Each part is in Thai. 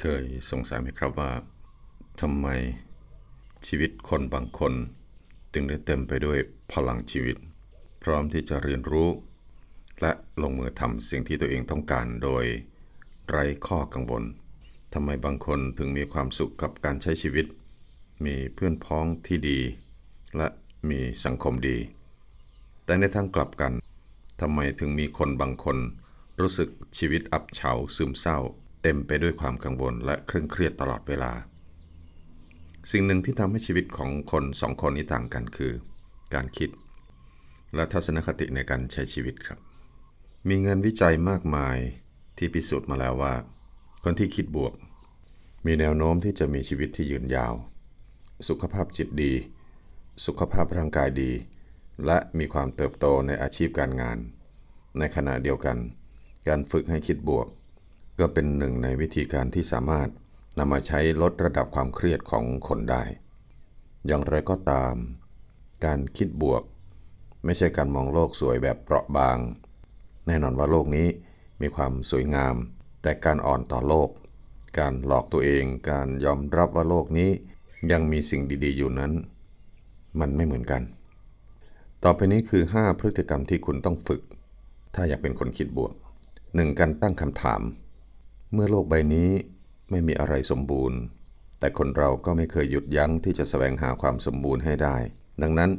เคยสงสัยไหมครับว่าทำไมชีวิตคนบางคนถึงได้เต็มไปด้วยพลังชีวิต พร้อมที่จะเรียนรู้ และลงมือทำสิ่งที่ตัวเองต้องการโดยไร้ข้อกังวลทำไมบางคนถึงมีความสุขกับการใช้ชีวิต มีเพื่อนพ้องที่ดี และมีสังคมดี แต่ในทางกลับกันทำไมถึงมีคนบางคนรู้สึกชีวิตอับเฉาซึมเศร้าเต็มไปด้วยความกังวลและเคร่งเครียดตลอดเวลา สิ่งหนึ่งที่ทำให้ชีวิตของคนสองคนนี้ต่างกันคือ การคิด และทัศนคติในการใช้ชีวิตครับ มีงานวิจัยมากมายที่พิสูจน์มาแล้วว่า คนที่คิดบวก มีแนวโน้มที่จะมีชีวิตที่ยืนยาว สุขภาพจิตดี สุขภาพร่างกายดี และมีความเติบโตในอาชีพการงาน ในขณะเดียวกัน การฝึกให้คิดบวกก็เป็นหนึ่งในวิธีการที่สามารถนำมาใช้ลดระดับความเครียดของคนได้ อย่างไรก็ตาม การคิดบวก ไม่ใช่การมองโลกสวยแบบเปราะบาง แน่นอนว่าโลกนี้มีความสวยงาม แต่การอ่อนต่อโลก การหลอกตัวเอง การยอมรับว่าโลกนี้ ยังมีสิ่งดีๆอยู่นั้น มันไม่เหมือนกัน ต่อไปนี้คือ 5 พฤติกรรมที่คุณต้องฝึก ถ้าอยากเป็นคนคิดบวก 1. การตั้งคำถามเมื่อโลกใบนี้ไม่มีอะไรสมบูรณ์ แต่คนเราก็ไม่เคยหยุดยั้งที่จะสแสวงหาความสมบูรณ์ให้ได้ ดังนั้น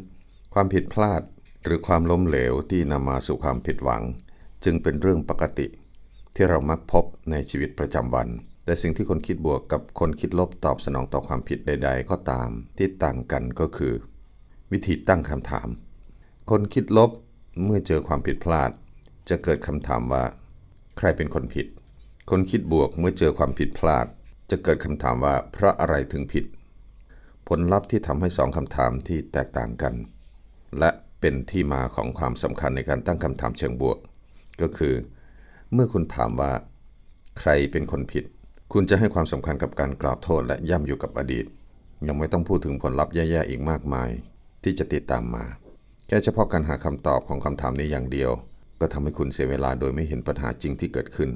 ความผิดพลาดหรือความล้มเหลวที่นำมาสู่ความผิดหวัง จึงเป็นเรื่องปกติ ที่เรามักพบในชีวิตประจำวัน แต่สิ่งที่คนคิดบวกกับคนคิดลบตอบสนองต่อความผิดใดๆก็ตามที่ต่างกันก็คือ วิธีตั้งคำถาม คนคิดลบเมื่อเจอความผิดพลาด จะเกิดคำถามว่า ใครเป็นคนผิดคนคิดบวกเมื่อเจอความผิดพลาด จะเกิดคำถามว่าเพราะอะไรถึงผิด ผลลัพธ์ที่ทำให้สองคำถามที่แตกต่างกัน และเป็นที่มาของความสำคัญในการตั้งคำถามเชิงบวก ก็คือ เมื่อคุณถามว่า ใครเป็นคนผิด คุณจะให้ความสำคัญกับการกล่าวโทษและย่ำอยู่กับอดีต ยังไม่ต้องพูดถึงผลลัพธ์แย่ๆอีกมากมาย ที่จะติดตามมาแค่เฉพาะการหาคำตอบของคำถามนี้อย่างเดียว ก็ทำให้คุณเสียเวลาโดยไม่เห็นปัญหาจริงที่เกิดขึ้น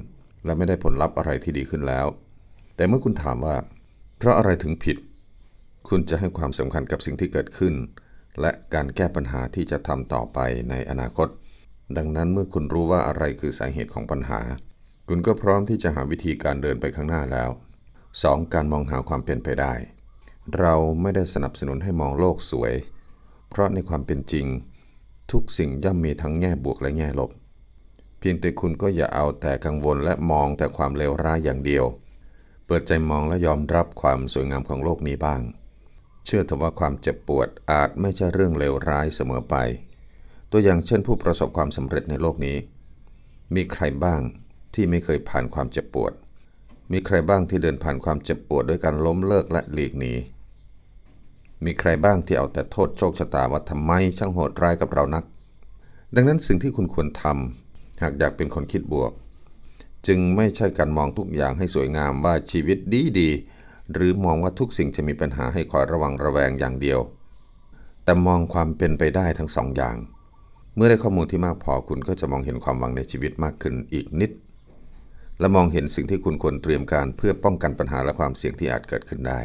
และไม่ได้ผลลัพธ์อะไรที่ดีขึ้นแล้ว แต่เมื่อคุณถามว่า เพราะอะไรถึงผิด คุณจะให้ความสำคัญกับสิ่งที่เกิดขึ้น และการแก้ปัญหาที่จะทำต่อไปในอนาคต ดังนั้นเมื่อคุณรู้ว่าอะไรคือสาเหตุของปัญหา คุณก็พร้อมที่จะหาวิธีการเดินไปข้างหน้าแล้ว 2. การมองหาความเป็นไปได้ เราไม่ได้สนับสนุนให้มองโลกสวย เพราะในความเป็นจริง ทุกสิ่งย่อมมีทั้งแง่บวกและแง่ลบพียงแต่คุณก็อย่าเอาแต่กังวลและมองแต่ความเลวร้ายอย่างเดียว เปิดใจมองและยอมรับความสวยงามของโลกนี้บ้าง เชื่อเถอะว่าความเจ็บปวดอาจไม่ใช่เรื่องเลวร้ายเสมอไป ตัวอย่างเช่นผู้ประสบความสำเร็จในโลกนี้ มีใครบ้างที่ไม่เคยผ่านความเจ็บปวด มีใครบ้างที่เดินผ่านความเจ็บปวดด้วยการล้มเลิกและหลีกหนี มีใครบ้างที่เอาแต่โทษโชคชะตาว่าทำไมช่างโหดร้ายกับเรานัก ดังนั้นสิ่งที่คุณควรทำหากอยากเป็นคนคิดบวก จึงไม่ใช่การมองทุกอย่างให้สวยงามว่าชีวิตดีดี หรือมองว่าทุกสิ่งจะมีปัญหาให้คอยระวังระแวงอย่างเดียว แต่มองความเป็นไปได้ทั้งสองอย่าง เมื่อได้ข้อมูลที่มากพอคุณก็จะมองเห็นความหวังในชีวิตมากขึ้นอีกนิด และมองเห็นสิ่งที่คุณควรเตรียมการเพื่อป้องกันปัญหาและความเสี่ยงที่อาจเกิดขึ้นได้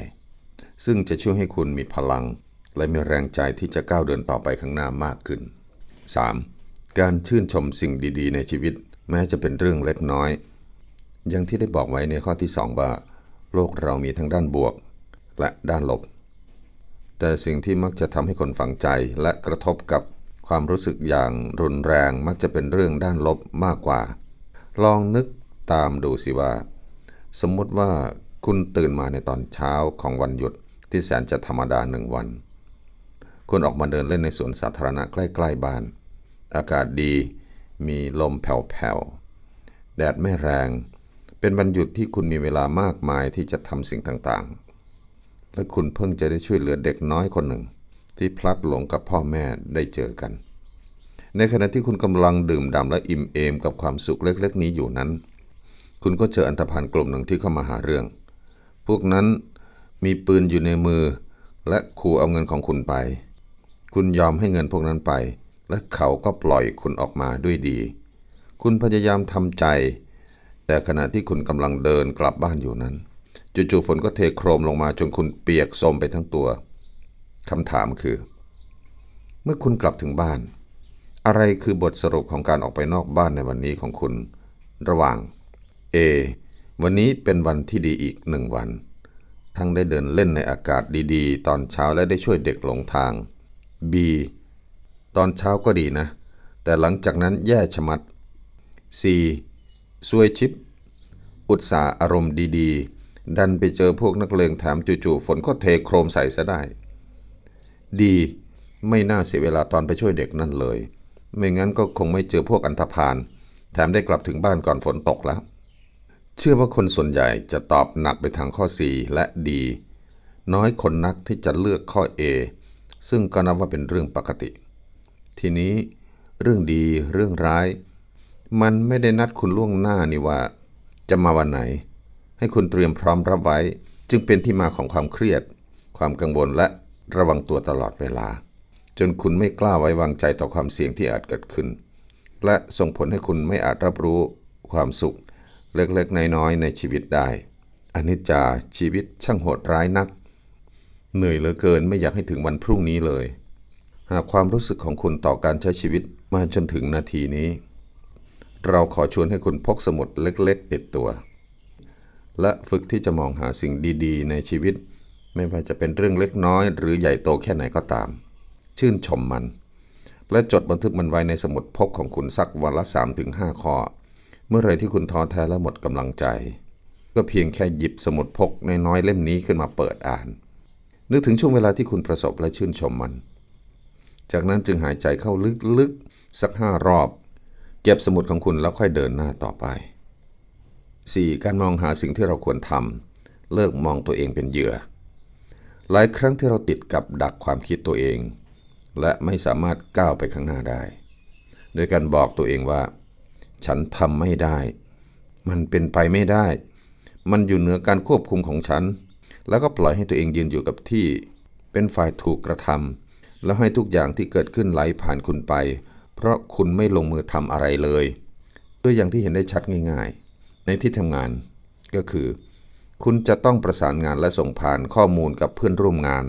ซึ่งจะช่วยให้คุณมีพลัง และมีแรงใจที่จะก้าวเดินต่อไปข้างหน้ามากขึ้น 3. การชื่นชมสิ่งดีๆในชีวิต แม้จะเป็นเรื่องเล็กน้อย อย่างที่ได้บอกไว้ในข้อที่2ว่า โลกเรามีทั้งด้านบวกและด้านลบ แต่สิ่งที่มักจะทำให้คนฝังใจและกระทบกับความรู้สึกอย่างรุนแรงมักจะเป็นเรื่องด้านลบมากกว่า ลองนึกตามดูสิว่า สมมติว่าคุณตื่นมาในตอนเช้าของวันหยุดที่แสนจะธรรมดาหนึ่งวัน คุณออกมาเดินเล่นในสวนสาธารณะใกล้ๆบ้านอากาศดี มีลมแผ่วๆแดดไม่แรง เป็นวันหยุดที่คุณมีเวลามากมายที่จะทำสิ่งต่างๆ และคุณเพิ่งจะได้ช่วยเหลือเด็กน้อยคนหนึ่ง ที่พลัดหลงกับพ่อแม่ได้เจอกัน ในขณะที่คุณกำลังดื่มด่ำและอิ่มเอมกับความสุขเล็กๆ นี้อยู่นั้น คุณก็เจออันธพาลกลุ่มหนึ่งที่เข้ามาหาเรื่อง พวกนั้นมีปืนอยู่ในมือและขู่เอาเงินของคุณไป คุณยอมให้เงินพวกนั้นไปและเขาก็ปล่อยคุณออกมาด้วยดี คุณพยายามทำใจ แต่ขณะที่คุณกำลังเดินกลับบ้านอยู่นั้นจู่ๆฝนก็เทโครมลงมาจนคุณเปียกสมไปทั้งตัว คำถามคือ เมื่อคุณกลับถึงบ้าน อะไรคือบทสรุปของการออกไปนอกบ้านในวันนี้ของคุณ ระหว่าง A วันนี้เป็นวันที่ดีอีกหนึ่งวัน ทั้งได้เดินเล่นในอากาศดี ๆ ตอนเช้าและได้ช่วยเด็กหลงทาง B ตอนเช้าก็ดีนะ แต่หลังจากนั้นแย่ชะมัด 4. ซวยชิป อุตสาอารมณ์ดีๆ ดันไปเจอพวกนักเลงถามจู่ๆฝนก็เทโครมใส่ซะได้ ดี ไม่น่าเสียเวลาตอนไปช่วยเด็กนั่นเลย ไม่งั้นก็คงไม่เจอพวกอันธพาล แถมได้กลับถึงบ้านก่อนฝนตกแล้ว เชื่อว่าคนส่วนใหญ่จะตอบหนักไปทางข้อ4และดี น้อยคนนักที่จะเลือกข้อ A ซึ่งก็นับว่าเป็นเรื่องปกติทีนี้เรื่องดีเรื่องร้าย มันไม่ได้นัดคุณล่วงหน้านี่ว่า จะมาวันไหน ให้คุณเตรียมพร้อมรับไว้ จึงเป็นที่มาของความเครียด ความกังวลและระวังตัวตลอดเวลา จนคุณไม่กล้าไว้วางใจต่อความเสี่ยงที่อาจเกิดขึ้น และส่งผลให้คุณไม่อาจรับรู้ ความสุขเล็กๆ น้อยๆในชีวิตได้อนิจจาชีวิตช่างโหดร้ายนัก เหนื่อยเหลือเกินไม่อยากให้ถึงวันพรุ่งนี้เลยหากความรู้สึกของคุณต่อการใช้ชีวิตมาจนถึงนาทีนี้ เราขอชวนให้คุณพกสมุดเล็กๆ ติดตัว และฝึกที่จะมองหาสิ่งดีๆ ในชีวิต ไม่ว่าจะเป็นเรื่องเล็กน้อย หรือใหญ่โตแค่ไหนก็ตาม ชื่นชมมัน และจดบันทึกมันไว้ในสมุดพกของคุณสักวันละ 3-5ข้อเมื่อไรที่คุณท้อแท้และหมดกำลังใจก็เพียงแค่หยิบสมุดพกน้อยๆเล่มนี้ขึ้นมาเปิดอ่าน นึกถึงช่วงเวลาที่คุณประสบและชื่นชมมันจากนั้นจึงหายใจเข้าลึก ๆ สักห้ารอบ เก็บสมุดของคุณแล้วค่อยเดินหน้าต่อไป 4. การมองหาสิ่งที่เราควรทำเลิกมองตัวเองเป็นเหยื่อ หลายครั้งที่เราติดกับดักความคิดตัวเอง และไม่สามารถก้าวไปข้างหน้าได้ โดยการบอกตัวเองว่า ฉันทำไม่ได้ มันเป็นไปไม่ได้ มันอยู่เหนือการควบคุมของฉัน แล้วก็ปล่อยให้ตัวเองยืนอยู่กับที่ เป็นฝ่ายถูกกระทำแล้วให้ทุกอย่างที่เกิดขึ้นไหลผ่านคุณไป เพราะคุณไม่ลงมือทำอะไรเลย ตัวอย่างที่เห็นได้ชัดง่าย ๆ ในที่ทำงาน ก็คือ คุณจะต้องประสานงานและส่งผ่านข้อมูลกับเพื่อนร่วมงาน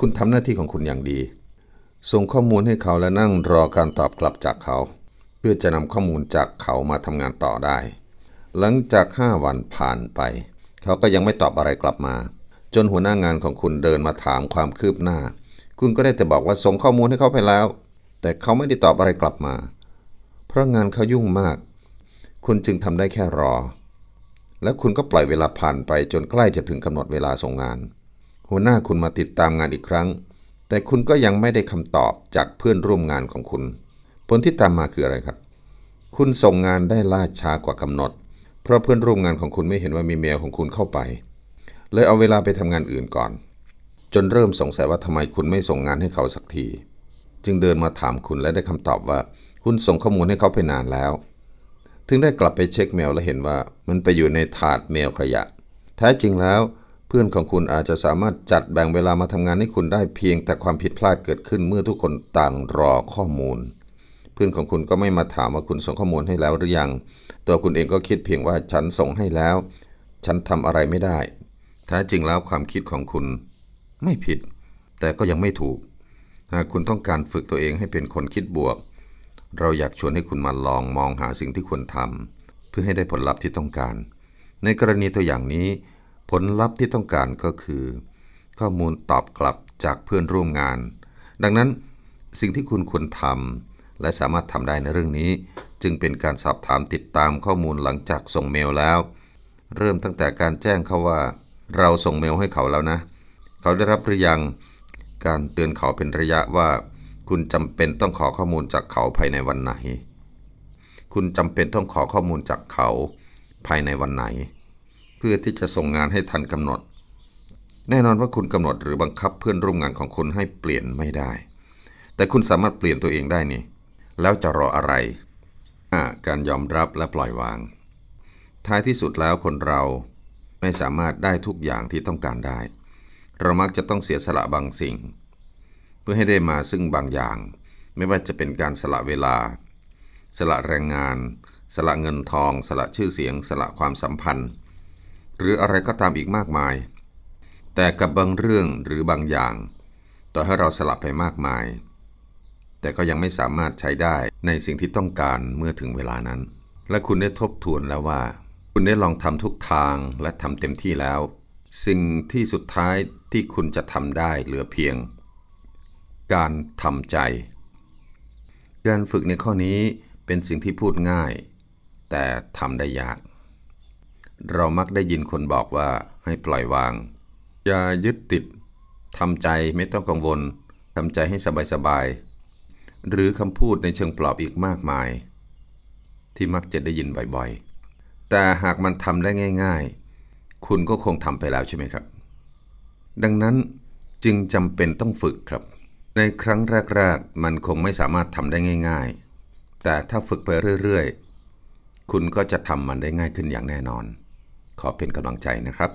คุณทำหน้าที่ของคุณอย่างดี ส่งข้อมูลให้เขาและนั่งรอการตอบกลับจากเขา เพื่อจะนำข้อมูลจากเขามาทำงานต่อได้ หลังจาก 5 วันผ่านไป เขาก็ยังไม่ตอบอะไรกลับมา จนหัวหน้างานของคุณเดินมาถามความคืบหน้าคุณก็ได้แต่บอกว่าส่งข้อมูลให้เขาไปแล้ว แต่เขาไม่ได้ตอบอะไรกลับมา เพราะงานเขายุ่งมาก คุณจึงทำได้แค่รอ และคุณก็ปล่อยเวลาผ่านไปจนใกล้จะถึงกำหนดเวลาส่งงาน หัวหน้าคุณมาติดตามงานอีกครั้ง แต่คุณก็ยังไม่ได้คำตอบจากเพื่อนร่วมงานของคุณผลที่ตามมาคืออะไรครับ คุณส่งงานได้ล่าช้ากว่ากำหนด เพราะเพื่อนร่วมงานของคุณไม่เห็นว่ามีเมลของคุณเข้าไปเลยเอาเวลาไปทำงานอื่นก่อนจนเริ่มสงสัยว่าทำไมคุณไม่ส่งงานให้เขาสักที จึงเดินมาถามคุณและได้คำตอบว่า คุณส่งข้อมูลให้เขาไปนานแล้ว ถึงได้กลับไปเช็คเมลและเห็นว่า มันไปอยู่ในถาดเมลขยะ แท้จริงแล้ว เพื่อนของคุณอาจจะสามารถจัดแบ่งเวลามาทำงานให้คุณได้เพียงแต่ความผิดพลาดเกิดขึ้นเมื่อทุกคนต่างรอข้อมูล เพื่อนของคุณก็ไม่มาถามว่าคุณส่งข้อมูลให้แล้วหรือยัง ตัวคุณเองก็คิดเพียงว่าฉันส่งให้แล้ว ฉันทำอะไรไม่ได้ แท้จริงแล้วความคิดของคุณไม่ผิด แต่ก็ยังไม่ถูกหากคุณต้องการฝึกตัวเองให้เป็นคนคิดบวก เราอยากชวนให้คุณมาลองมองหาสิ่งที่ควรทำเพื่อให้ได้ผลลัพธ์ที่ต้องการ ในกรณีตัวอย่างนี้ ผลลัพธ์ที่ต้องการก็คือ ข้อมูลตอบกลับจากเพื่อนร่วมงาน ดังนั้นสิ่งที่คุณควรทำและสามารถทำได้ในเรื่องนี้ จึงเป็นการสอบถามติดตามข้อมูลหลังจากส่งเมลแล้ว เริ่มตั้งแต่การแจ้งเขาว่าเราส่งเมลให้เขาแล้วนะเขาได้รับหรือยังการเตือนเขาเป็นระยะว่า คุณจำเป็นต้องขอข้อมูลจากเขาภายในวันไหน คุณจำเป็นต้องขอข้อมูลจากเขา ภายในวันไหน เพื่อที่จะส่งงานให้ทันกำหนด แน่นอนว่าคุณกำหนดหรือบังคับเพื่อนร่วมงานของคุณให้เปลี่ยนไม่ได้ แต่คุณสามารถเปลี่ยนตัวเองได้นี่ แล้วจะรออะไรการยอมรับและปล่อยวาง ท้ายที่สุดแล้วคนเราไม่สามารถได้ทุกอย่างที่ต้องการได้เรามักจะต้องเสียสละบางสิ่ง เพื่อให้ได้มาซึ่งบางอย่าง ไม่ว่าจะเป็นการสละเวลาสละแรงงานสละเงินทอง สละชื่อเสียง สละความสัมพันธ์ หรืออะไรก็ตามอีกมากมาย แต่กับบางเรื่องหรือบางอย่าง ต่อให้เราสละไปมากมาย แต่ก็ยังไม่สามารถใช้ได้ในสิ่งที่ต้องการเมื่อถึงเวลานั้น และคุณได้ทบทวนแล้วว่า คุณได้ลองทำทุกทางและทำเต็มที่แล้วสิ่งที่สุดท้ายที่คุณจะทำได้เหลือเพียง การทำใจ การฝึกในข้อนี้เป็นสิ่งที่พูดง่าย แต่ทำได้ยาก เรามักได้ยินคนบอกว่าให้ปล่อยวางอย่ายึดติดทำใจไม่ต้องกังวลทำใจให้สบายๆหรือคำพูดในเชิงปลอบอีกมากมาย ที่มักจะได้ยินบ่อยๆ แต่หากมันทำได้ง่าย ๆคุณก็คงทำไปแล้วใช่ไหมครับ ดังนั้นจึงจำเป็นต้องฝึกครับ ในครั้งแรกๆ มันคงไม่สามารถทำได้ง่ายๆ แต่ถ้าฝึกไปเรื่อยๆ คุณก็จะทำมันได้ง่ายขึ้นอย่างแน่นอน ขอเป็นกำลังใจนะครับ